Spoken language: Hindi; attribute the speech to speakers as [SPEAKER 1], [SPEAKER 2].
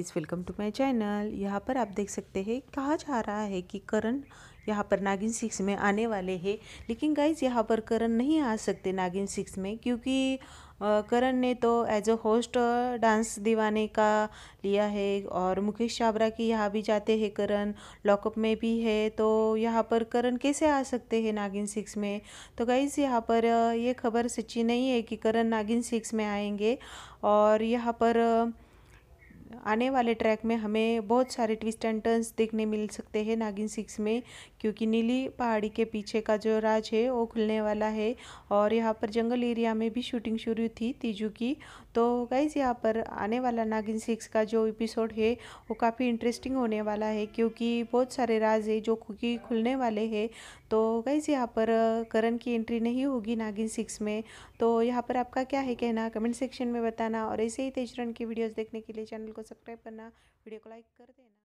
[SPEAKER 1] is welcome to my channel यहाँ पर आप देख सकते हैं कहा जा रहा है कि करण यहाँ पर नागिन सिक्स में आने वाले हैं लेकिन गाइज यहाँ पर करण नहीं आ सकते नागिन सिक्स में क्योंकि करण ने तो एज अ होस्ट डांस दीवाने का लिया है और मुकेश चाबरा की यहाँ भी जाते हैं करण लॉकअप में भी है तो यहाँ पर करण कैसे आ सकते हैं नागिन सिक्स में तो गाइज यहाँ पर ये खबर सच्ची नहीं है कि करण नागिन सिक्स में आएंगे और यहाँ पर आने वाले ट्रैक में हमें बहुत सारे ट्विस्ट एंड टर्न्स देखने मिल सकते हैं नागिन सिक्स में क्योंकि नीली पहाड़ी के पीछे का जो राज है वो खुलने वाला है और यहाँ पर जंगल एरिया में भी शूटिंग शुरू थी तीजू की तो गाइज यहाँ पर आने वाला नागिन सिक्स का जो एपिसोड है वो काफ़ी इंटरेस्टिंग होने वाला है क्योंकि बहुत सारे राज है जो कि खुलने वाले हैं तो गाइज यहाँ पर करण की एंट्री नहीं होगी नागिन सिक्स में तो यहाँ पर आपका क्या है कहना कमेंट सेक्शन में बताना और ऐसे ही तेजरन की वीडियोज़ देखने के लिए चैनल को சப்ஸ்கிரைப் பண்ணால் வீடியோக்கு லைக் करते ना